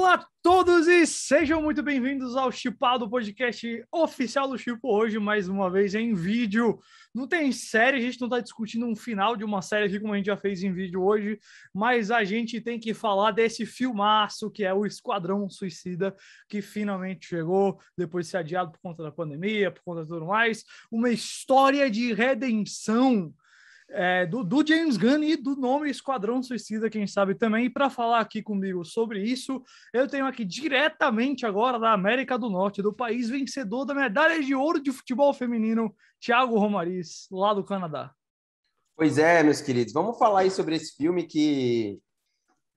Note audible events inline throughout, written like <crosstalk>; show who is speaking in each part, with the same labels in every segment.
Speaker 1: Olá a todos e sejam muito bem-vindos ao Chipado, podcast oficial do Chipo, hoje mais uma vez em vídeo. Não tem série, a gente não está discutindo um final de uma série aqui como a gente já fez em vídeo hoje, mas a gente tem que falar desse filmaço que é o Esquadrão Suicida, que finalmente chegou, depois de ser adiado por conta da pandemia, por conta de tudo mais. Uma história de redenção é, do, do, James Gunn e do nome Esquadrão Suicida, quem sabe também. E para falar aqui comigo sobre isso, eu tenho aqui diretamente agora da América do Norte, do país vencedor da medalha de ouro de futebol feminino, Thiago Romariz, lá do Canadá.
Speaker 2: Pois é, meus queridos, vamos falar aí sobre esse filme que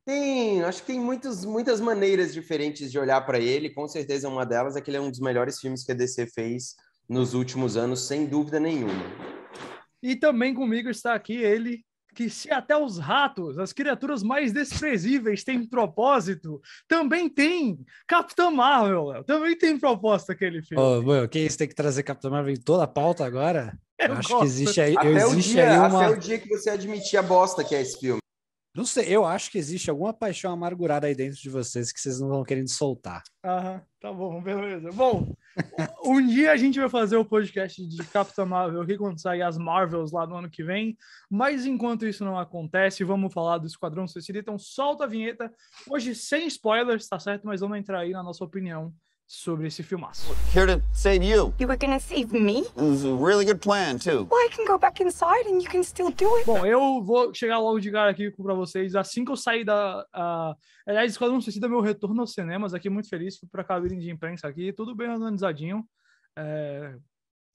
Speaker 2: tem, acho que tem muitos, muitas maneiras diferentes de olhar para ele. Com certeza, uma delas é que ele é um dos melhores filmes que a DC fez nos últimos anos, sem dúvida nenhuma.
Speaker 1: E também comigo está aqui ele, que se até os ratos, as criaturas mais desprezíveis têm propósito, também tem Capitão Marvel, Léo. Também tem proposta aquele filme.
Speaker 3: Ô, oh, que isso? Tem que trazer Capitão Marvel em toda a pauta agora? eu acho gosto. que existe aí, até existe o dia, aí uma... Até o dia que você admitir a bosta que é esse filme. Não sei, eu acho que existe alguma paixão amargurada aí dentro de vocês que vocês não vão querendo soltar.
Speaker 1: Aham, tá bom, beleza. Bom, um dia a gente vai fazer o podcast de Capitã Marvel aqui quando sair as Marvels lá no ano que vem. Mas enquanto isso não acontece, vamos falar do Esquadrão Suicida. Então solta a vinheta. Hoje sem spoilers, tá certo? Mas vamos entrar aí na nossa opinião sobre esse filmaço. Here
Speaker 3: to save you. You were
Speaker 1: gonna save me? It
Speaker 3: was a really good plan too.
Speaker 1: Well, I can go back inside and you can still do it. Bom, eu vou chegar logo de cara aqui para vocês. Assim que eu sair da, uh, aliás, se é dá meu retorno aos cinemas aqui muito feliz, fui para cabine de imprensa aqui, tudo bem organizadinho. É,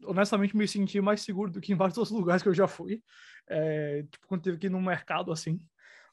Speaker 1: honestamente me senti mais seguro do que em vários outros lugares que eu já fui. É, tipo, quando teve que ir mercado assim.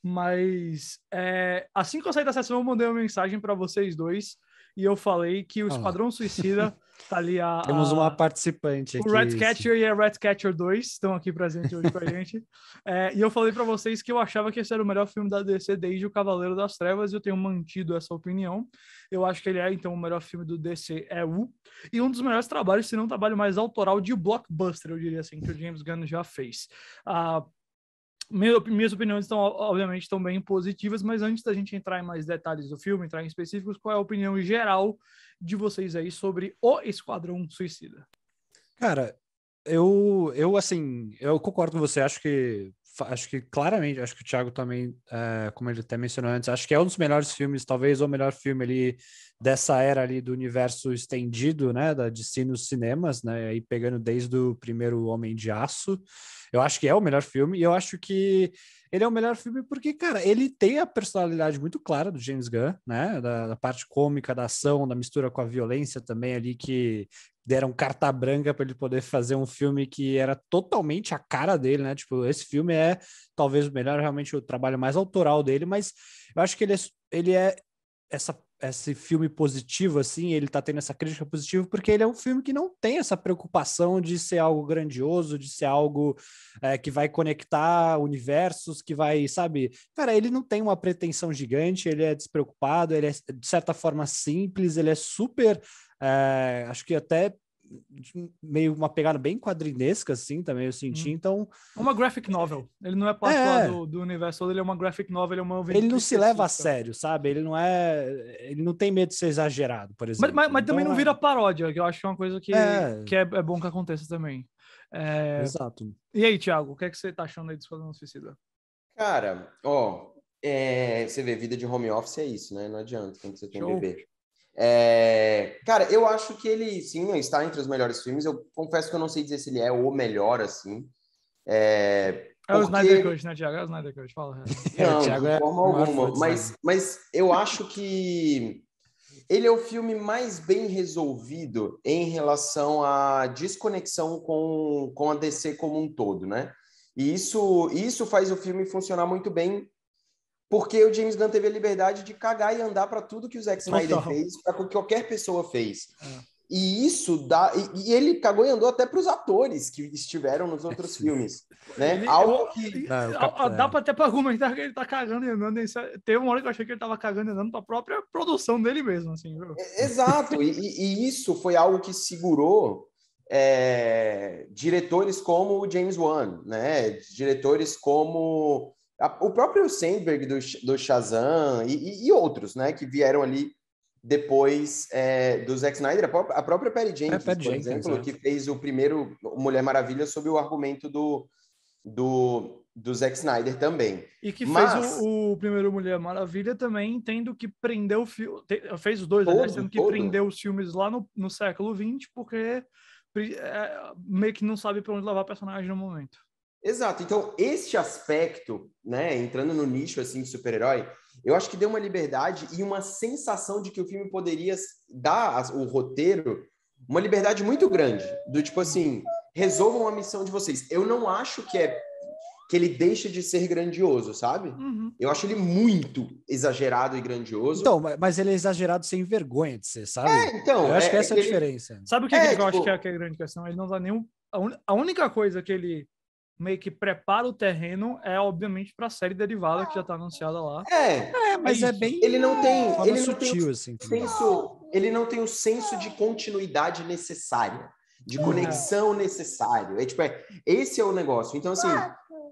Speaker 1: Mas é, assim que eu sair da sessão, eu mandei uma mensagem para vocês dois e eu falei que o ah. Esquadrão ah. Suicida <laughs> tá ali a, a... Temos uma
Speaker 3: participante o aqui. O Ratcatcher
Speaker 1: e a catcher 2 estão aqui presentes hoje com a gente. <laughs> É, e eu falei para vocês que eu achava que esse era o melhor filme da DC desde O Cavaleiro das Trevas, e eu tenho mantido essa opinião. Eu acho que ele é, então, o melhor filme do DC é o. E um dos melhores trabalhos, se não um trabalho mais autoral de blockbuster, eu diria assim, que o James Gunn já fez. Ah, minhas opiniões estão, obviamente, estão bem positivas, mas antes da gente entrar em mais detalhes do filme, entrar em específicos, qual é a opinião geral de vocês aí sobre o Esquadrão Suicida?
Speaker 3: Cara, eu, eu assim, eu concordo com você, acho que acho que claramente, acho que o Thiago também, é, como ele até mencionou antes, acho que é um dos melhores filmes, talvez o melhor filme ali dessa era ali do universo estendido, né, da DC nos cinemas, né, e pegando desde o primeiro Homem de Aço, eu acho que é o melhor filme, e eu acho que ele é o melhor filme porque, cara, ele tem a personalidade muito clara do James Gunn, né, da, da parte cômica, da ação, da mistura com a violência também ali, que deram carta branca para ele poder fazer um filme que era totalmente a cara dele, né, tipo, esse filme é talvez o melhor, realmente o trabalho mais autoral dele, mas eu acho que ele é, ele é essa esse filme positivo, assim, ele tá tendo essa crítica positiva, porque ele é um filme que não tem essa preocupação de ser algo grandioso, de ser algo é, que vai conectar universos, que vai, sabe? Cara, ele não tem uma pretensão gigante, ele é despreocupado, ele é, de certa forma, simples, ele é super. É, acho que até meio uma pegada bem quadrinesca, assim, também eu senti, hum. então...
Speaker 1: É uma graphic novel. Ele não é parte é... Do, do, universo ele é uma graphic novel, ele é uma... Ele não se leva a
Speaker 3: sério, sabe? Ele não é... Ele não tem medo de ser exagerado, por exemplo. Mas, mas, mas então, também não então, é...
Speaker 1: vira paródia, que eu acho é uma coisa que é, que é, é bom que aconteça também. É, Exato. E aí, Thiago, o que é que você tá achando aí do Esquadrão Suicida?
Speaker 2: Cara, ó... você vê, vida de home office é isso, né? Não adianta, tem que você tem um bebê. É, cara, eu acho que ele sim está entre os melhores filmes. Eu confesso que eu não sei dizer se ele é o melhor, assim. É, é o Snyder
Speaker 1: Cut, né, Thiago? É o Snyder Cut, fala. <laughs> Não, é, de forma alguma. Mas,
Speaker 2: mas eu acho que ele é o filme mais bem resolvido em relação à desconexão com, com a DC como um todo, né? E isso, isso faz o filme funcionar muito bem porque o James Gunn teve a liberdade de cagar e andar para tudo que o Zack Snyder Total. fez, para que qualquer pessoa fez. É. E isso dá. E, e, ele cagou e andou até para os atores que estiveram nos outros <laughs> filmes. Né? Ele, Algo que. Não, dá é.
Speaker 1: para até para argumentar que ele tá cagando e andando. É- teve uma hora que eu achei que ele tava cagando e andando para a própria produção dele mesmo. Assim, viu? É,
Speaker 2: exato. e, e isso foi algo que segurou é, diretores como o James Wan, né? Diretores como o próprio Sandberg do, do Shazam e, e, outros, né, que vieram ali depois é, do Zack Snyder, a, própria Perry é, Jenkins, é, Perry por Jenkins, exemplo, é. que fez o primeiro Mulher Maravilha sob o argumento do, do, do Zack Snyder também. E que Mas... fez
Speaker 1: o, o, primeiro Mulher Maravilha também, tendo que prender o filme, fez os dois, né, todo, aliás, tendo que todo. prender os filmes lá no, no século XX, porque é, meio que não sabe para onde levar personagem no momento.
Speaker 2: Exato. Então, este aspecto, né, entrando no nicho assim de super-herói, eu acho que deu uma liberdade e uma sensação de que o filme poderia dar o roteiro uma liberdade muito grande, do tipo assim, resolvam a missão de vocês. Eu não acho que é que ele deixa de ser grandioso, sabe? Uhum. Eu acho ele muito exagerado e grandioso. Então,
Speaker 3: mas ele é exagerado sem
Speaker 2: vergonha de ser, sabe? É, então. Eu acho é, que essa é a ele... diferença.
Speaker 1: Sabe o que, é, que eu tipo... acho que é, que é a grande questão? Ele não dá nenhum. A, un... a única coisa que ele meio que prepara o terreno é obviamente para a série derivada que já está anunciada lá. É, é mas é bem ele não tem ele não sutil,
Speaker 2: tem assim, senso, ele não tem o senso de continuidade necessária, de é. conexão é. É tipo é, esse é o negócio. Então assim,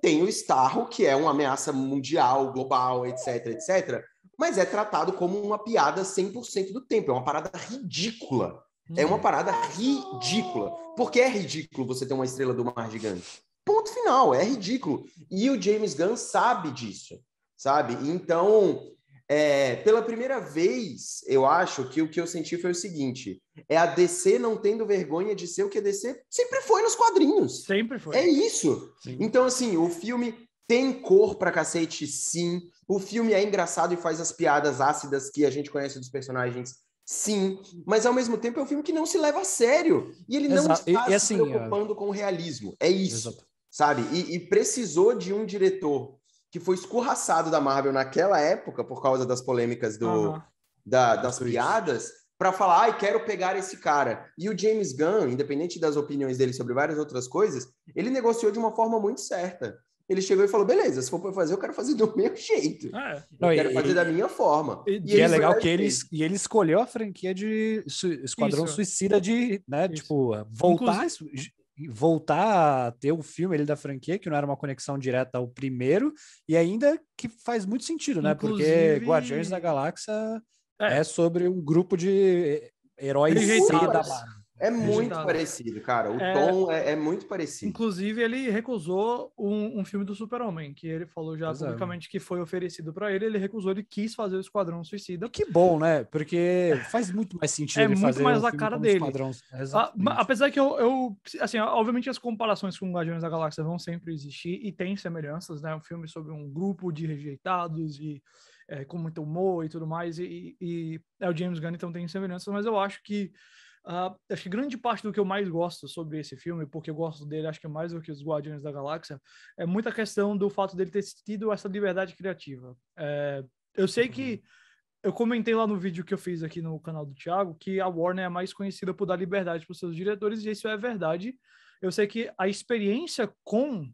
Speaker 2: tem o Starro que é uma ameaça mundial, global, etc, etc, mas é tratado como uma piada 100% do tempo, é uma parada ridícula. É uma hum. parada ridícula. Por que é ridículo você ter uma estrela do mar gigante? Ponto final, é ridículo. E o James Gunn sabe disso, sabe? Então, é, pela primeira vez, eu acho que o que eu senti foi o seguinte: é a DC não tendo vergonha de ser o que a DC sempre foi nos quadrinhos. Sempre foi. É isso. Sim. Então, assim, o filme tem cor pra cacete, sim. O filme é engraçado e faz as piadas ácidas que a gente conhece dos personagens, sim. Mas ao mesmo tempo é um filme que não se leva a sério. E ele não está e, e assim, se preocupando é... com o realismo. É isso. Exato sabe? E, e precisou de um diretor que foi escorraçado da Marvel naquela época por causa das polêmicas do, uhum. da, das piadas para falar, ai, quero pegar esse cara. E o James Gunn, independente das opiniões dele sobre várias outras coisas, ele negociou de uma forma muito certa. Ele chegou e falou: beleza, se for para fazer, eu quero fazer do <laughs> meu jeito. é. Não, eu e, quero fazer e, da minha forma. E, e é legal que ele,
Speaker 3: e ele escolheu a franquia de su, Esquadrão Isso. Suicida de, né, Isso. tipo, voltar. Inclusive, voltar a ter o filme ele da franquia, que não era uma conexão direta ao primeiro, e ainda que faz muito sentido, né? Inclusive... Porque Guardiões da Galáxia é. é. sobre um grupo de heróis da Marvel.
Speaker 2: É muito digitado. parecido, cara. O é... tom é, é, muito parecido.
Speaker 1: Inclusive, ele recusou um, um filme do Super-Homem, que ele falou já Exato. É. publicamente que foi oferecido para ele. Ele recusou, ele quis fazer o Esquadrão Suicida. Que bom,
Speaker 3: né? Porque faz muito mais sentido. É muito mais um a cara dele. Esquadrão... Ah,
Speaker 1: a, apesar que eu, eu, assim, obviamente as comparações com Guardiões da Galáxia vão sempre existir e tem semelhanças, né? Um filme sobre um grupo de rejeitados e é, com muito humor e tudo mais. E, e é o James Gunn, então tem semelhanças, mas eu acho que Uh, acho que grande parte do que eu mais gosto sobre esse filme, porque eu gosto dele, acho que mais do que os Guardiões da Galáxia, é muita questão do fato dele ter tido essa liberdade criativa. É, eu sei que uhum. eu comentei lá no vídeo que eu fiz aqui no canal do Thiago que a Warner é mais conhecida por dar liberdade para os seus diretores, e isso é verdade. Eu sei que a experiência com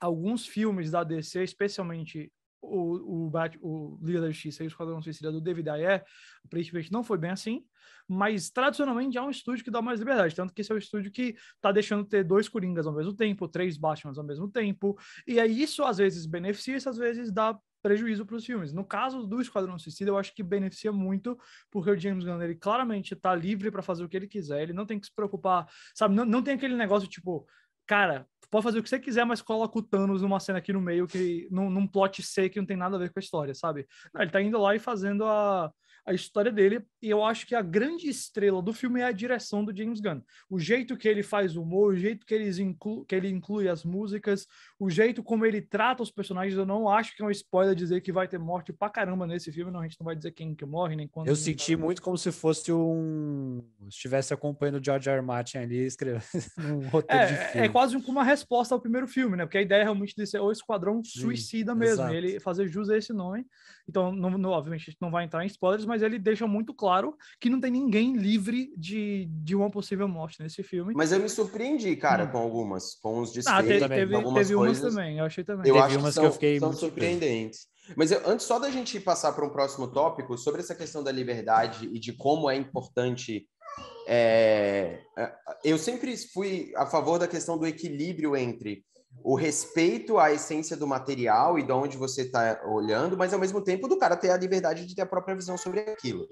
Speaker 1: alguns filmes da DC, especialmente o, o, Bat, o Liga da Justiça e o Esquadrão Suicida do David Ayer, aparentemente não foi bem assim, mas tradicionalmente é um estúdio que dá mais liberdade, tanto que esse é o um estúdio que tá deixando ter dois Coringas ao mesmo tempo, três Batmans ao mesmo tempo, e aí isso às vezes beneficia, isso às vezes dá prejuízo para os filmes. No caso do Esquadrão Suicida, eu acho que beneficia muito, porque o James Gunn, ele claramente está livre para fazer o que ele quiser, ele não tem que se preocupar, sabe, não, não tem aquele negócio tipo, cara, pode fazer o que você quiser, mas coloca o Thanos numa cena aqui no meio, que num, num plot C que não tem nada a ver com a história, sabe? Não, ele tá indo lá e fazendo a, a história dele. E eu acho que a grande estrela do filme é a direção do James Gunn. O jeito que ele faz o humor, o jeito que, eles inclu que ele inclui as músicas, o jeito como ele trata os personagens. Eu não acho que é um spoiler dizer que vai ter morte pra caramba nesse filme. Não, a gente não vai dizer quem que morre, nem quando. Eu senti muito
Speaker 3: como se fosse um. estivesse acompanhando o George R. R. Martin ali escrevendo <laughs> um roteiro é, de é, é filme. É
Speaker 1: quase uma resposta ao primeiro filme, né? Porque a ideia é realmente de ser o Esquadrão Sim, Suicida mesmo. Ele fazer jus a esse nome. Então, não, não, obviamente, a gente não vai entrar em spoilers, mas mas ele deixa muito claro que não tem ninguém livre de, de uma possível morte nesse filme. Mas eu me
Speaker 2: surpreendi, cara, hum. com algumas, com os desfeitos, ah, teve, também, teve, algumas teve coisas. umas também, eu achei também. Eu teve acho umas que, são, que eu fiquei são muito surpreendentes. Mas eu, antes só da gente passar para um próximo tópico sobre essa questão da liberdade e de como é importante é, é eu sempre fui a favor da questão do equilíbrio entre o respeito à essência do material e de onde você está olhando, mas ao mesmo tempo do cara ter a liberdade de ter a própria visão sobre aquilo.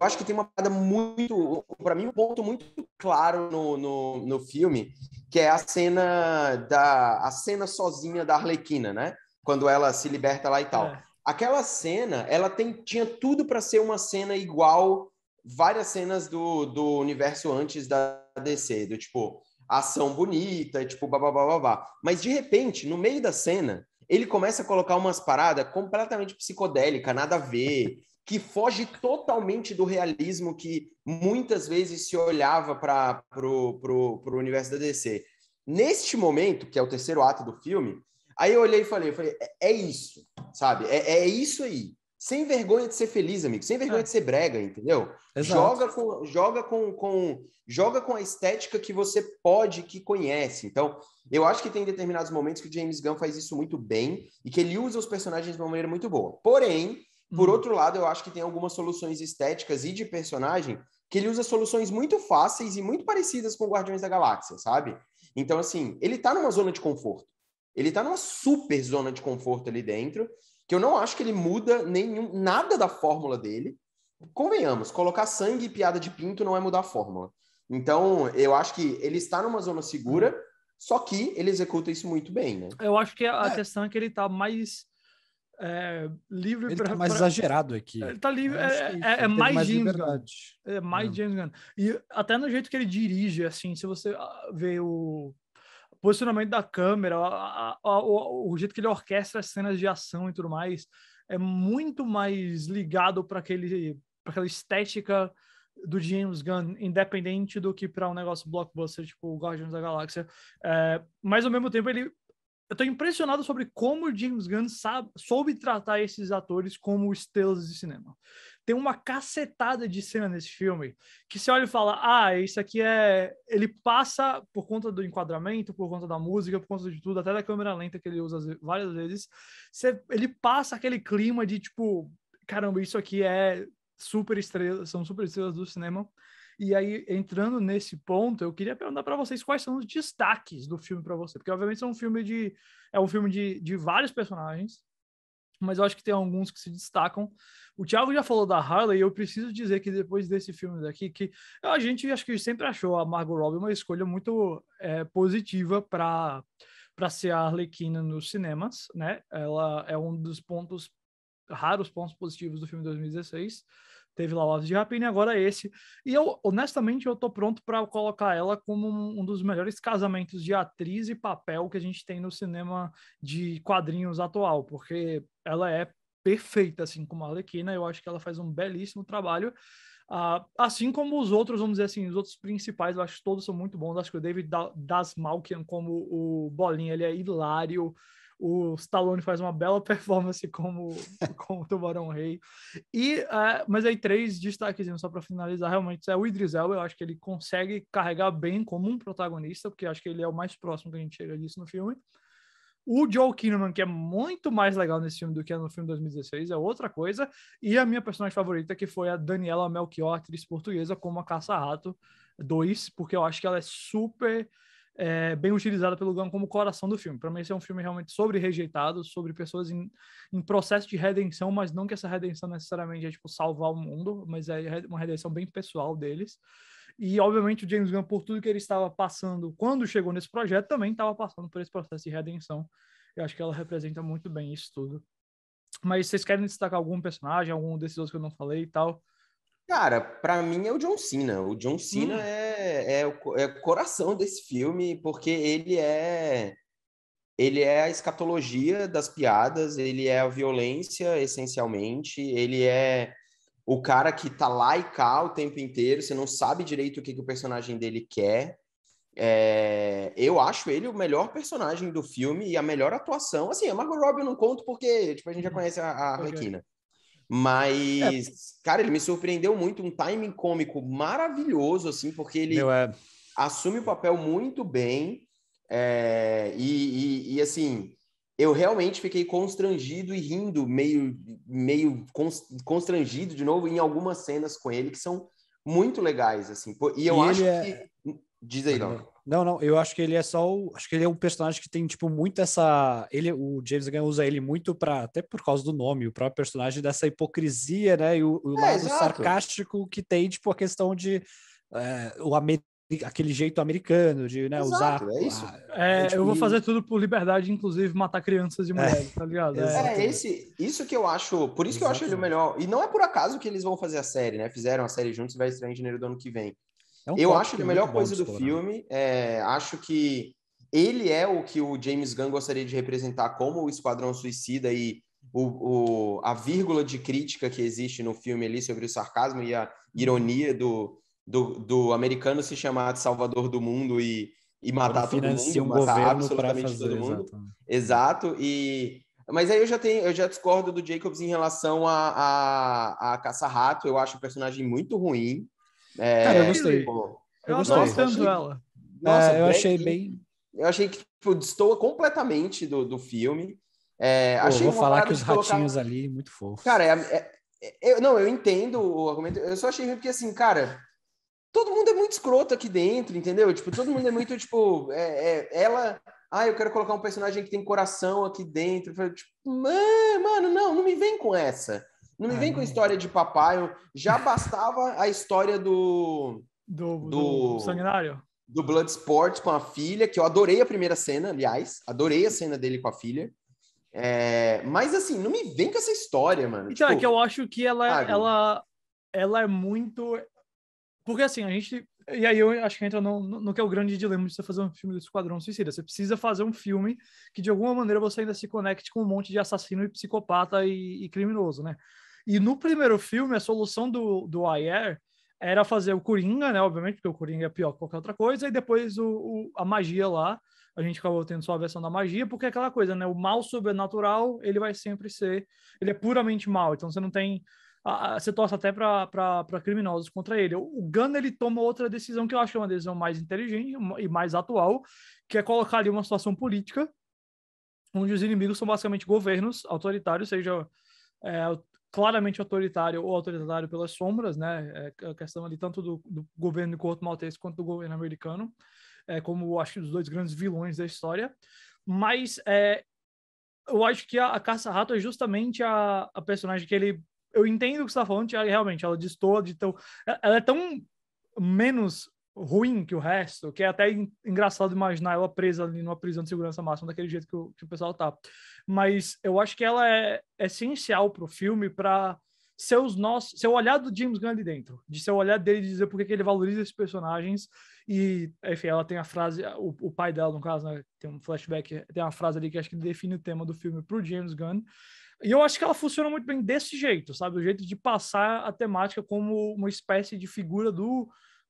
Speaker 2: Eu acho que tem uma parada muito, para mim, um ponto muito claro no, no, no, filme, que é a cena da a cena sozinha da Arlequina, né? Quando ela se liberta lá e tal. É. Aquela cena, ela tem, tinha tudo para ser uma cena igual várias cenas do, do universo antes da DC, do tipo, ação bonita, tipo, blá, tipo, babá, babá. Mas de repente, no meio da cena, ele começa a colocar umas paradas completamente psicodélica, nada a ver, que foge totalmente do realismo que muitas vezes se olhava para pro, pro, pro universo da DC. Neste momento, que é o terceiro ato do filme, aí eu olhei e falei, falei é, é isso, sabe? É, é isso aí sem vergonha de ser feliz, amigo, sem vergonha é. de ser brega, entendeu? Exato. Joga com joga com, com joga com a estética que você pode, que conhece. Então, eu acho que tem determinados momentos que o James Gunn faz isso muito bem e que ele usa os personagens de uma maneira muito boa. Porém, por hum. outro lado, eu acho que tem algumas soluções estéticas e de personagem que ele usa soluções muito fáceis e muito parecidas com Guardiões da Galáxia, sabe? Então, assim, ele tá numa zona de conforto. Ele tá numa super zona de conforto ali dentro que eu não acho que ele muda nenhum, nada da fórmula dele. Convenhamos, colocar sangue e piada de pinto não é mudar a fórmula. Então, eu acho que ele está numa zona segura, só que ele executa isso muito bem, né?
Speaker 1: Eu acho que a é. questão é que ele está mais é, livre ele pra, tá mais pra... exagerado aqui. É, ele tá livre, é, é, é, é mais, mais James Gunn. É mais é. James Gunn. E até no jeito que ele dirige, assim, se você ah, vê o posicionamento da câmera, a, a, a, o, jeito que ele orquestra as cenas de ação e tudo mais, é muito mais ligado para aquele aquela estética do James Gunn, independente do que para um negócio blockbuster tipo Guardians da Galáxia. É, mas ao mesmo tempo ele eu tô impressionado sobre como o James Gunn sabe, soube tratar esses atores como estrelas de cinema. Tem uma cacetada de cena nesse filme que você olha e fala: ah, isso aqui é. Ele passa por conta do enquadramento, por conta da música, por conta de tudo, até da câmera lenta que ele usa várias vezes. Você... Ele passa aquele clima de tipo: caramba, isso aqui é super estrela, são super estrelas do cinema. E aí, entrando nesse ponto, eu queria perguntar para vocês quais são os destaques do filme para você, porque obviamente é um filme de é um filme de, de vários personagens, mas eu acho que tem alguns que se destacam. O Thiago já falou da Harley, e eu preciso dizer que depois desse filme daqui, que a gente acho que sempre achou a Margot Robbie uma escolha muito é, positiva para para ser a Arlequina nos cinemas, né? Ela é um dos pontos raros pontos positivos do filme 2016 teve lá o Aves de Rapina e agora esse. E eu, honestamente, eu tô pronto para colocar ela como um, dos melhores casamentos de atriz e papel que a gente tem no cinema de quadrinhos atual, porque ela é perfeita, assim, como a Arlequina, eu acho que ela faz um belíssimo trabalho. Uh, assim como os outros, vamos dizer assim, os outros principais, eu acho que todos são muito bons. Acho que o David Dasmalkian, como o Bolinha, ele é hilário o Stallone faz uma bela <laughs> performance como, como Tubarão Rei. E, uh, mas aí três destaquezinhos só para finalizar, realmente, é o Idris Elba, eu acho que ele consegue carregar bem como um protagonista, porque acho que ele é o mais próximo que a gente chega disso no filme. O Joe Kinnaman, que é muito mais legal nesse filme do que é no filme 2016, é outra coisa. E a minha personagem favorita, que foi a Daniela Melchior, atriz portuguesa, como a Caça-Rato 2, porque eu acho que ela é super é, bem utilizada pelo Gunn como coração do filme. Para mim, esse é um filme realmente sobre rejeitados, sobre pessoas em, em, processo de redenção, mas não que essa redenção necessariamente é tipo salvar o mundo, mas é uma redenção bem pessoal deles. E, obviamente, o James Gunn, por tudo que ele estava passando quando chegou nesse projeto, também estava passando por esse processo de redenção. Eu acho que ela representa muito bem isso tudo. Mas vocês querem destacar algum personagem, algum desses outros que eu não falei e tal?
Speaker 2: Cara, para mim é o John Cena. O John Cena hum. é, é, o, é o coração desse filme, porque ele é ele é a escatologia das piadas, ele é a violência, essencialmente, ele é o cara que tá lá e cá o tempo inteiro, você não sabe direito o que, que o personagem dele quer. É... eu acho ele o melhor personagem do filme e a melhor atuação. Assim, a Margot Robbie eu não conto porque tipo, a gente já uhum. conhece a, a é. Requina. É, Mas, é. cara, ele me surpreendeu muito, um timing cômico maravilhoso, assim, porque ele Meu, é... assume o papel muito bem. É, e, e, e, assim, eu realmente fiquei constrangido e rindo, meio, meio constrangido de novo em algumas cenas com ele que são muito legais, assim. E eu e acho que. É Diz aí, não.
Speaker 3: Não, não, eu acho que ele é só o, acho que ele é um personagem que tem tipo muito essa, ele, o James Gunn usa ele muito para até por causa do nome, o próprio personagem dessa hipocrisia, né, e o, o é, lado exato. sarcástico que tem tipo a questão de é, o aquele jeito americano
Speaker 1: de, né,
Speaker 2: exato, usar. É isso. A, é, tipo, eu vou fazer
Speaker 1: tudo por liberdade, inclusive matar crianças e é, mulheres,
Speaker 2: tá ligado? <laughs> É, esse, isso que eu acho, por isso que eu acho ele o melhor. E não é por acaso que eles vão fazer a série, né? Fizeram a série juntos, e vai estrear em janeiro do ano que vem.
Speaker 1: É um eu acho que a melhor coisa do filme,
Speaker 2: é, acho que ele é o que o James Gunn gostaria de representar como o Esquadrão Suicida e o, o, a vírgula de crítica que existe no filme ali sobre o sarcasmo e a ironia do, do, do americano se chamar de salvador do mundo e, e matar todo mundo, um matar absolutamente fazer, todo mundo. Exatamente. Exato, e... Mas aí eu já tenho, eu já discordo do Jacobs em relação a, a, a Caça-Rato. Eu acho o personagem muito ruim. É, Cara, eu gostei. Tipo, eu, eu gostei. Nossa, achei... ela. Nossa, é, eu achei bem. Eu achei que tipo, destoa completamente do, do filme. É, Pô, achei vou falar que os colocar... ratinhos ali, muito fofo. Cara, é, é, é, eu, não, eu entendo o argumento. Eu só achei ruim porque, assim, cara, todo mundo é muito escroto aqui dentro, entendeu? Tipo, todo mundo é muito, <laughs> tipo, é, é, ela. Ah, eu quero colocar um personagem que tem coração aqui dentro. Tipo, mano, não, não me vem com essa. Não me ah, vem com história de papai. Já <laughs> bastava a história do. Do, do, do sanguinário? Do Bloodsport com a filha, que eu adorei a primeira cena, aliás. Adorei a cena dele com a filha. É, mas assim, não me vem com essa história, mano. Então, tipo, é que
Speaker 1: eu acho que ela, ah, ela, ela é muito. Porque assim, a gente. E aí eu acho que entra no, no que é o grande dilema de você fazer um filme do Esquadrão Suicida. Você precisa fazer um filme que, de alguma maneira, você ainda se conecte com um monte de assassino e psicopata e, e criminoso, né? E no primeiro filme, a solução do, do Ayer era fazer o Coringa, né? Obviamente, porque o Coringa é pior que qualquer outra coisa, e depois o, o, a magia lá. A gente acabou tendo só a versão da magia, porque é aquela coisa, né? O mal sobrenatural, ele vai sempre ser. Ele é puramente mal, então você não tem. você torce até para criminosos contra ele. O Gunner ele toma outra decisão que eu acho que é uma decisão mais inteligente e mais atual, que é colocar ali uma situação política onde os inimigos são basicamente governos autoritários, seja é, claramente autoritário ou autoritário pelas sombras, né? É a questão ali tanto do, do governo de Corto Maltese quanto do governo americano, é, como acho que os dois grandes vilões da história. Mas é, eu acho que a, a Caça-Rato é justamente a, a, personagem que ele. Eu entendo o que você está falando, realmente, ela destoa de tão. Ela é tão menos ruim que o resto, que é até engraçado imaginar ela presa ali numa prisão de segurança máxima daquele jeito que o, que o pessoal tá. Mas eu acho que ela é essencial pro filme para seus nossos, seu olhar do James Gunn ali dentro, de seu olhar dele de dizer por que ele valoriza esses personagens e, enfim, ela tem a frase, o, o pai dela, no caso, né, tem um flashback, tem uma frase ali que acho que define o tema do filme pro James Gunn, e eu acho que ela funciona muito bem desse jeito, sabe? O jeito de passar a temática como uma espécie de figura do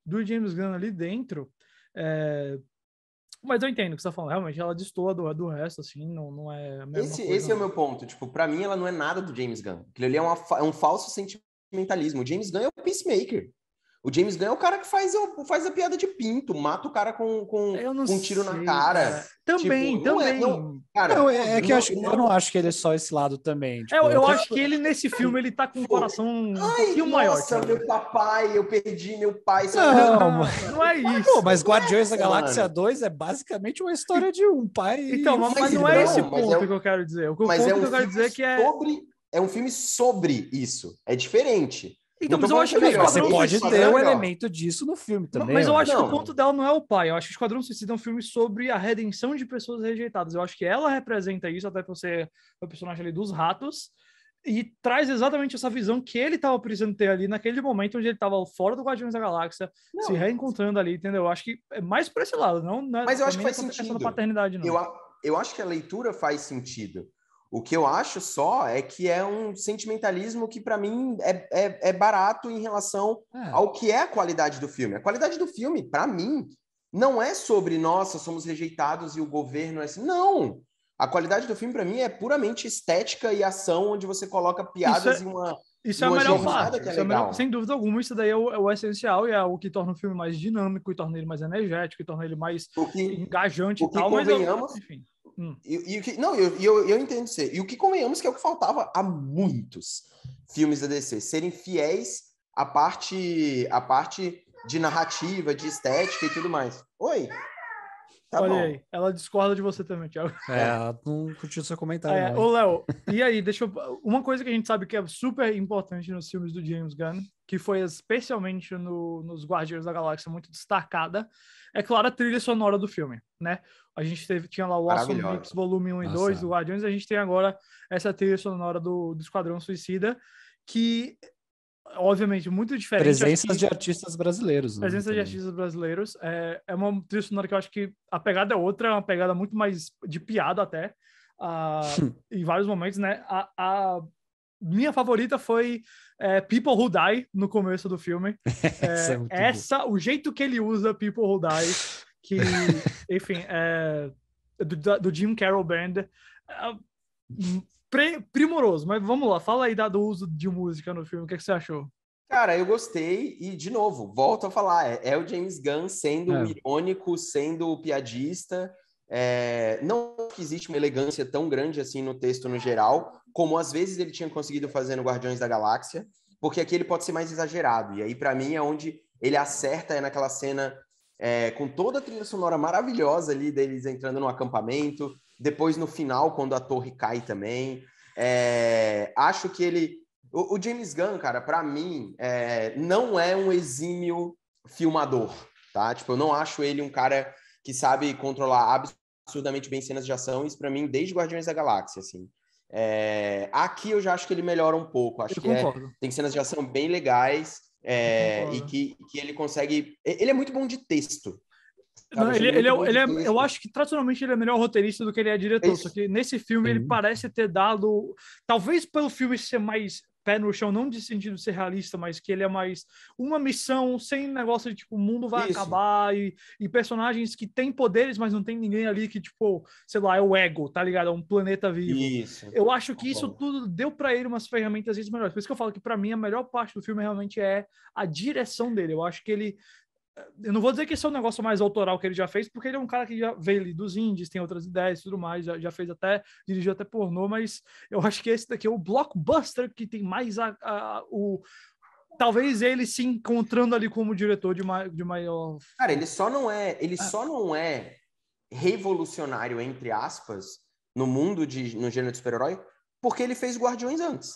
Speaker 1: do James Gunn ali dentro. É... Mas eu entendo o que você tá falando, realmente ela destoa do, do resto, assim, não, não é. esse, coisa, esse não. é
Speaker 2: o né? meu ponto. Tipo, para mim ela não é nada do James Gunn. Aquilo ali é, uma, é um falso sentimentalismo. O James Gunn é o peacemaker. O James Gunn é o cara que faz, faz a piada de pinto, mata o cara com, com, com um tiro sei, na cara. cara. Também, tipo, também. É, não, cara, não, é, é que não, eu, acho, eu não acho que
Speaker 3: ele é só esse lado também. Tipo, é, eu, eu acho
Speaker 2: tipo... que ele, nesse filme, ele tá com o coração Ai, pouquinho nossa, maior. Nossa, meu papai, eu perdi meu pai. Não, não, não é isso.
Speaker 1: É mas Guardiões
Speaker 3: da Galáxia mano.
Speaker 1: 2 é basicamente uma história de um pai. Então, mas, mas não é né? esse ponto é um, que eu quero dizer. O ponto que eu é quero dizer é que é.
Speaker 2: Sobre, é um filme sobre isso. É diferente. Então, mas eu acho que o Esquadrão Você pode ter um elemento disso no filme também. Mas eu acho não. que o
Speaker 1: ponto dela não é o pai. Eu acho que o Esquadrão Suicida é um filme sobre a redenção de pessoas rejeitadas. Eu acho que ela representa isso, até você ser o personagem ali dos ratos. E traz exatamente essa visão que ele estava precisando ter ali naquele momento onde ele estava fora do Guardiões da Galáxia, não. se reencontrando ali, entendeu? Eu acho que é mais por esse lado,
Speaker 2: não, não é Mas eu acho que faz sentido. Paternidade, não. Eu, eu acho que a leitura faz sentido o que eu acho só é que é um sentimentalismo que, para mim, é, é, é, barato em relação é. ao que é a qualidade do filme. A qualidade do filme, para mim, não é sobre, nossa, somos rejeitados e o governo é assim. Não! A qualidade do filme, para mim, é puramente estética e ação, onde você coloca piadas isso é, e uma. Isso é uma é, é a melhor parte. É isso é melhor, sem
Speaker 1: dúvida alguma, isso daí é o, é o, essencial e é o que torna o filme mais dinâmico, e torna ele mais energético, e torna ele mais
Speaker 2: que, engajante e tal. Mas, é enfim. Hum. E, e, o que, não, eu, eu, eu entendo você E o que convenhamos que é o que faltava a muitos filmes da DC, serem fiéis à parte, à parte de narrativa, de estética e tudo mais. Oi?
Speaker 1: Tá Olha bom. aí, ela discorda de você também, Thiago. É, ela
Speaker 3: não curtiu seu
Speaker 1: comentário. É, ô, Léo, e aí, deixa eu... Uma coisa que a gente sabe que é super importante nos filmes do James Gunn, que foi especialmente no, nos Guardiões da Galáxia muito destacada, é claro a trilha sonora do filme, né? A gente teve, tinha lá o Awesome Mix Volume 1 e 2 do Guardiões, a gente tem agora essa trilha sonora do, do Esquadrão Suicida, que obviamente, muito diferente. Presenças que... de artistas brasileiros. Né? Presenças de artistas brasileiros. É, é uma trilha sonora que eu acho que a pegada é outra, é uma pegada muito mais de piada até, uh, <laughs> em vários momentos, né? A, a minha favorita foi é, People Who Die, no começo do filme. <laughs> essa, é, essa o jeito que ele usa People Who Die, que, <laughs> enfim, é, do, do Jim Carroll Band é, primoroso. Mas vamos lá, fala aí da, do uso de música no filme, o que, é que você achou?
Speaker 2: Cara, eu gostei e, de novo, volto a falar, é, é o James Gunn sendo é. irônico, sendo piadista. É, não que existe uma elegância tão grande assim no texto no geral, como às vezes ele tinha conseguido fazer no Guardiões da Galáxia, porque aqui ele pode ser mais exagerado. E aí, para mim, é onde ele acerta é naquela cena é, com toda a trilha sonora maravilhosa ali deles entrando no acampamento, depois no final, quando a torre cai também. É, acho que ele. O, o James Gunn, cara, para mim, é, não é um exímio filmador, tá? Tipo, eu não acho ele um cara que sabe controlar absurdamente bem cenas de ação. Isso para mim, desde Guardiões da Galáxia, assim. É, aqui eu já acho que ele melhora um pouco. Acho eu que é, tem cenas de ação bem legais. É, e que, que ele consegue. Ele é muito bom de texto, não, ele, é, ele, é, ele é, eu
Speaker 1: acho que tradicionalmente ele é melhor roteirista do que ele é diretor. Só que nesse filme Sim. ele parece ter dado. Talvez pelo filme ser mais pé no chão, não de sentido de ser realista, mas que ele é mais uma missão sem negócio de tipo, o mundo vai Isso. acabar e, e, personagens que têm poderes, mas não tem ninguém ali que, tipo, sei lá, é o ego, tá ligado? É um planeta vivo. Isso. Eu acho que tá isso tudo deu para ele umas ferramentas melhores. Por isso que eu falo que para mim a melhor parte do filme realmente é a direção dele. Eu acho que ele eu não vou dizer que esse é o negócio mais autoral que ele já fez, porque ele é um cara que já veio ali dos indies, tem outras ideias e tudo mais, já, já, fez até, dirigiu até pornô, mas eu acho que esse daqui é o blockbuster que tem mais a, a, o. Talvez ele se encontrando ali como diretor de, ma, de maior.
Speaker 2: Cara, ele só não é. Ele ah. só não é revolucionário, entre aspas, no mundo de, no gênero de super-herói, porque ele fez Guardiões antes.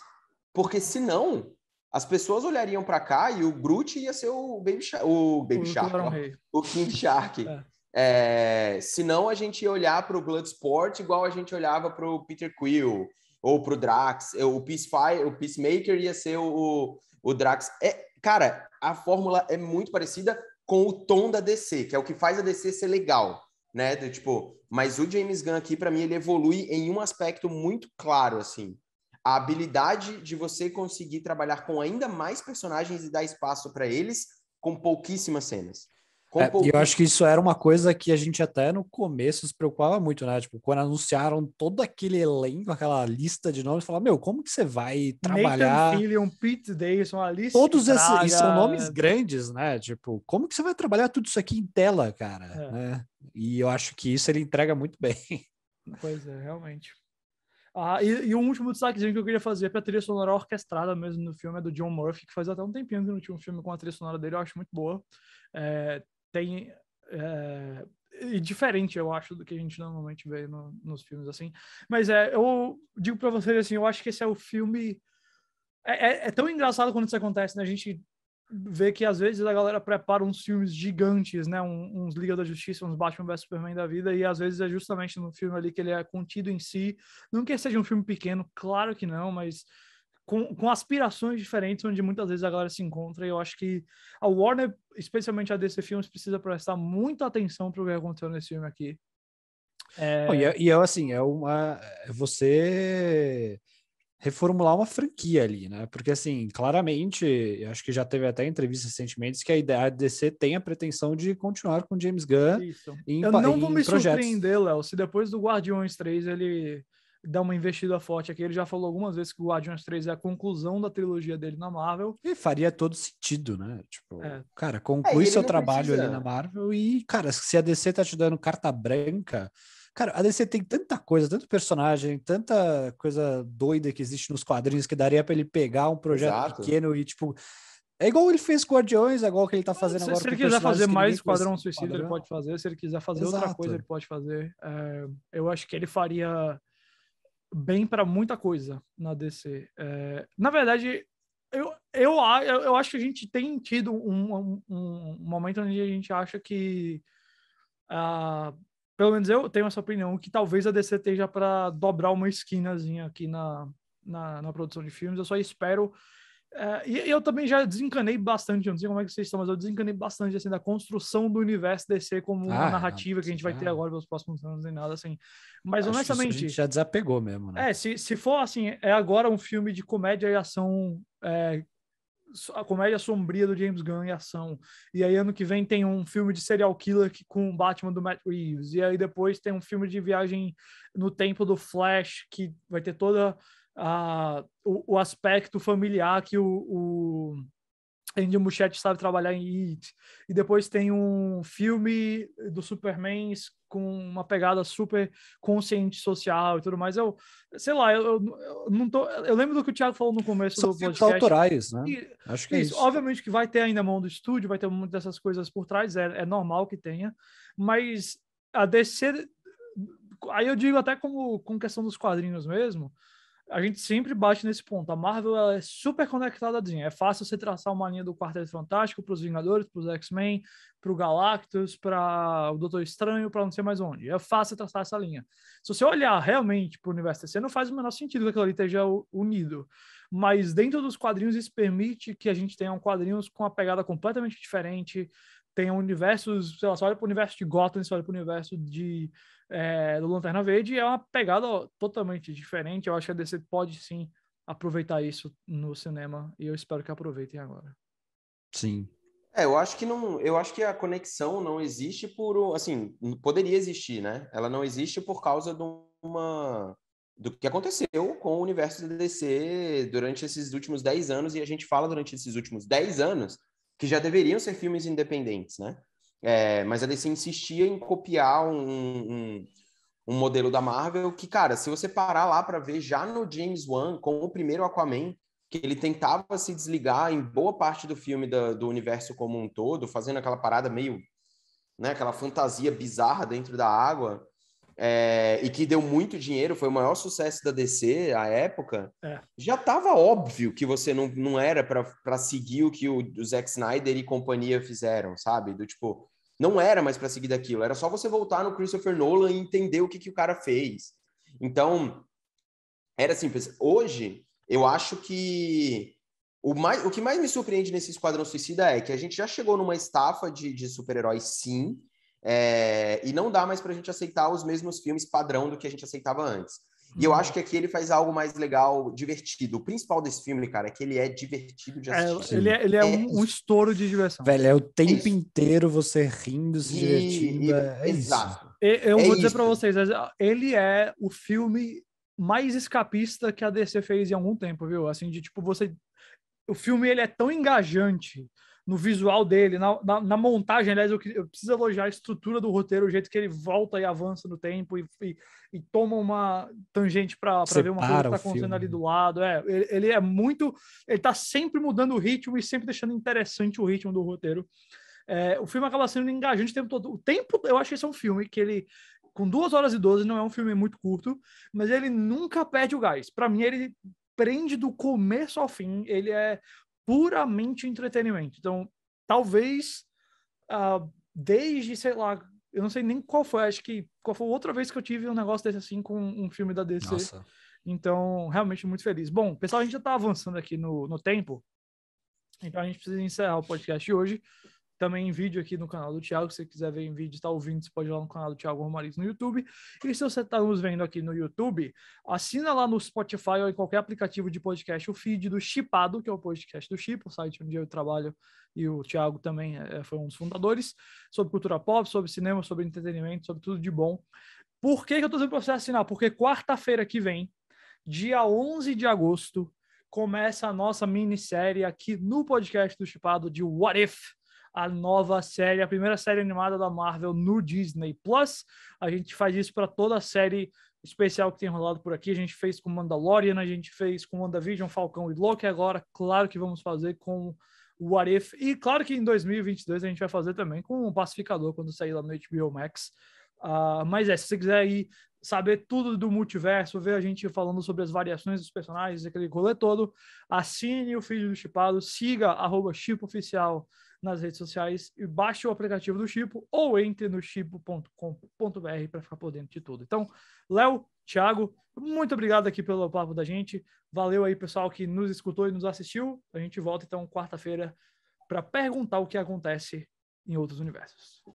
Speaker 2: Porque senão, as pessoas olhariam para cá e o Groot ia ser o Baby Shark, o Baby o Shark, ó, né? o King Shark. <laughs> é. É, senão a gente ia olhar para o Bloodsport igual a gente olhava para o Peter Quill ou para o Drax, o Peacefire, o Peacemaker ia ser o, o Drax. É, cara, a fórmula é muito parecida com o tom da DC, que é o que faz a DC ser legal, né? Do, tipo, mas o James Gunn aqui para mim ele evolui em um aspecto muito claro assim a habilidade de você conseguir trabalhar com ainda mais personagens e dar espaço para eles com pouquíssimas cenas. Com é, pouquíssimas... eu acho que
Speaker 3: isso era uma coisa que a gente até no começo se preocupava muito, né? Tipo, quando anunciaram todo aquele elenco, aquela lista de nomes, falava, meu, como que você vai trabalhar... Nathan
Speaker 1: Fillion, Pete Davidson, lista. Todos esses, são né? nomes grandes,
Speaker 3: né? Tipo, como que você vai trabalhar tudo isso aqui em tela, cara? É. Né? E eu acho que isso ele entrega muito bem.
Speaker 1: Pois é, realmente. Ah, e, e o último destaquezinho que eu queria fazer para a trilha sonora orquestrada mesmo no filme é do John Murphy, que faz até um tempinho que não tinha um filme com a trilha sonora dele, eu acho muito boa. É, tem. É, e diferente, eu acho, do que a gente normalmente vê no, nos filmes assim. Mas é, eu digo para vocês assim, eu acho que esse é o filme. É, é, é, tão engraçado quando isso acontece, né? A gente ver que às vezes a galera prepara uns filmes gigantes, né? Um, uns Liga da Justiça, uns Batman vs Superman da vida, e às vezes é justamente no filme ali que ele é contido em si. Não que seja um filme pequeno, claro que não, mas com, com aspirações diferentes, onde muitas vezes a galera se encontra. E eu acho que a Warner, especialmente a DC Filmes, precisa prestar muita atenção para o que aconteceu nesse filme aqui. É... Oh, e, eu e
Speaker 3: é assim, é uma. Você reformular uma franquia ali, né? Porque, assim, claramente, acho que já teve até entrevistas recentemente que a ideia da DC tem a pretensão de continuar com James Gunn Isso. em Eu não vou me projetos.
Speaker 1: surpreender, Léo, se depois do Guardiões 3 ele dá uma investida forte aqui. Ele já falou algumas vezes que o Guardiões 3 é a conclusão da trilogia dele na Marvel.
Speaker 3: E faria todo sentido, né? Tipo, é. cara, é, conclui é, seu trabalho precisa. ali na Marvel e, cara, se a DC tá te dando carta branca Cara, a DC tem tanta coisa, tanto personagem, tanta coisa doida que existe nos quadrinhos que daria para ele pegar um projeto Exato. pequeno e, tipo. É igual ele fez Guardiões, é igual que ele tá é, fazendo se, agora. Se ele quiser fazer mais Esquadrão Suicida, ele
Speaker 1: pode fazer. Se ele quiser fazer Exato. outra coisa, ele pode fazer. É, eu acho que ele faria bem para muita coisa na DC. É, na verdade, eu, eu, eu acho que a gente tem tido um, um, um momento onde a gente acha que uh, pelo menos eu tenho essa opinião, que talvez a DC esteja para dobrar uma esquinazinha aqui na, na, na, produção de filmes. Eu só espero. É, e eu também já desencanei bastante, não sei como é que vocês estão, mas eu desencanei bastante assim, da construção do universo DC como ah, uma narrativa que a gente vai ter ah. agora pelos próximos anos, nem nada assim. Mas honestamente. honestamente. a gente
Speaker 3: já desapegou mesmo, né?
Speaker 1: É, se, se for assim, é agora um filme de comédia e ação é, a comédia sombria do James Gunn e ação. E aí ano que vem tem um filme de serial killer que, com o Batman do Matt Reeves. E aí depois tem um filme de viagem no tempo do Flash que vai ter toda a o, o aspecto familiar que o Andy Muschietti sabe trabalhar em It. E depois tem um filme do Superman com uma pegada super consciente social e tudo mais. Eu, sei lá, eu, eu não tô. Eu lembro do que o Thiago falou no começo São do podcast. autorais, né? E, Acho que é isso. Obviamente que vai ter ainda mão do estúdio, vai ter muitas dessas coisas por trás, é, é normal que tenha. Mas a DC. Aí eu digo até como com questão dos quadrinhos mesmo a gente sempre bate nesse ponto. A Marvel é super conectada. É fácil você traçar uma linha do Quarteto Fantástico para os Vingadores, para os X-Men, para o Galactus, para o Doutor Estranho, para não sei mais onde. É fácil traçar essa linha. Se você olhar realmente para o universo DC, não faz o menor sentido que aquilo ali esteja unido mas dentro dos quadrinhos isso permite que a gente tenha um quadrinhos com uma pegada completamente diferente, tenha universos, sei lá, você olha para o universo de Gotham, você olha para o universo de, é, do Lanterna Verde, é uma pegada totalmente diferente, eu acho que a DC pode sim aproveitar isso no cinema, e eu espero que aproveitem agora.
Speaker 2: Sim, é, eu acho que não, eu acho que a conexão não existe por, assim, poderia existir, né? Ela não existe por causa de uma do que aconteceu com o universo da DC durante esses últimos 10 anos, e a gente fala durante esses últimos 10 anos que já deveriam ser filmes independentes, né? É, mas a DC insistia em copiar um, um, um, modelo da Marvel que, cara, se você parar lá para ver já no James Wan, com o primeiro Aquaman, que ele tentava se desligar em boa parte do filme da, do universo como um todo, fazendo aquela parada meio, né, aquela fantasia bizarra dentro da água, é, e que deu muito dinheiro, foi o maior sucesso da DC à época, é. já estava óbvio que você não, não era para seguir o que o, o Zack Snyder e companhia fizeram, sabe? Do tipo, não era mais para seguir daquilo, era só você voltar no Christopher Nolan e entender o que, que o cara fez. Então, era simples. Hoje, eu acho que o, mais, o que mais me surpreende nesse Esquadrão Suicida é que a gente já chegou numa estafa de, de super-heróis, sim, é, e não dá mais para a gente aceitar os mesmos filmes padrão do que a gente aceitava antes. E eu uhum. acho que aqui ele faz algo mais legal, divertido. O principal desse filme, cara, é que ele é divertido de é, assistir. É, ele é, ele é, é um,
Speaker 3: um, estouro de diversão. Velho, é o tempo inteiro você rindo, se divertindo. E,
Speaker 2: e, é, é exato.
Speaker 1: Isso. Eu, é vou isso. dizer para vocês, ah, ele é o filme mais escapista que a DC fez em algum tempo, viu? Assim, de tipo, você. O filme ele é tão engajante no visual dele, na, na, na montagem. Aliás, eu, eu, preciso elogiar a estrutura do roteiro, o jeito que ele volta e avança no tempo e, e, e toma uma tangente para ver uma coisa que está acontecendo ali do lado. É, ele, ele é muito. Ele está sempre mudando o ritmo e sempre deixando interessante o ritmo do roteiro. É, o filme acaba sendo engajante o tempo todo. O tempo, eu acho que esse é um filme que ele, com 2 horas e 12, não é um filme muito curto, mas ele nunca perde o gás. Para mim, ele prende do começo ao fim. Ele é puramente entretenimento. Então, talvez uh, desde, sei lá, eu não sei nem qual foi, acho que qual foi outra vez que eu tive um negócio desse assim com um filme da DC. Nossa. Então, realmente muito feliz. Bom, pessoal, a gente já está avançando aqui no, no tempo, então a gente precisa encerrar o podcast hoje também em vídeo aqui no canal do Thiago. Se você quiser ver em vídeo e tá ouvindo, você pode ir lá no canal do Thiago Romariz no YouTube. E se você está nos vendo aqui no YouTube, assina lá no Spotify ou em qualquer aplicativo de podcast o feed do Chipado, que é o podcast do Chip, o site onde eu trabalho e o Thiago também é, é, foi um dos fundadores, sobre cultura pop, sobre cinema, sobre entretenimento, sobre tudo de bom. Por que, que eu estou dizendo para você assinar? Porque quarta-feira que vem, dia 11 de agosto, começa a nossa minissérie aqui no podcast do Chipado de What If? a nova série, a primeira série animada da Marvel no Disney Plus. A gente faz isso para toda a série especial que tem rolado por aqui. A gente fez com Mandalorian, a gente fez com WandaVision, Falcão e Loki. Agora, claro que vamos fazer com o Arif. E claro que em 2022 a gente vai fazer também com o Pacificador, quando sair lá no HBO Max. Uh, mas é, se você quiser ir saber tudo do multiverso, ver a gente falando sobre as variações dos personagens, aquele rolê todo, assine o Filho do Chipado, siga arroba Chip Oficial nas redes sociais e baixe o aplicativo do Chipo ou entre no chipo.com.br para ficar por dentro de tudo. Então, Léo, Thiago, muito obrigado aqui pelo papo da gente. Valeu aí, pessoal, que nos escutou e nos assistiu. A gente volta então quarta-feira para perguntar o que acontece em outros universos.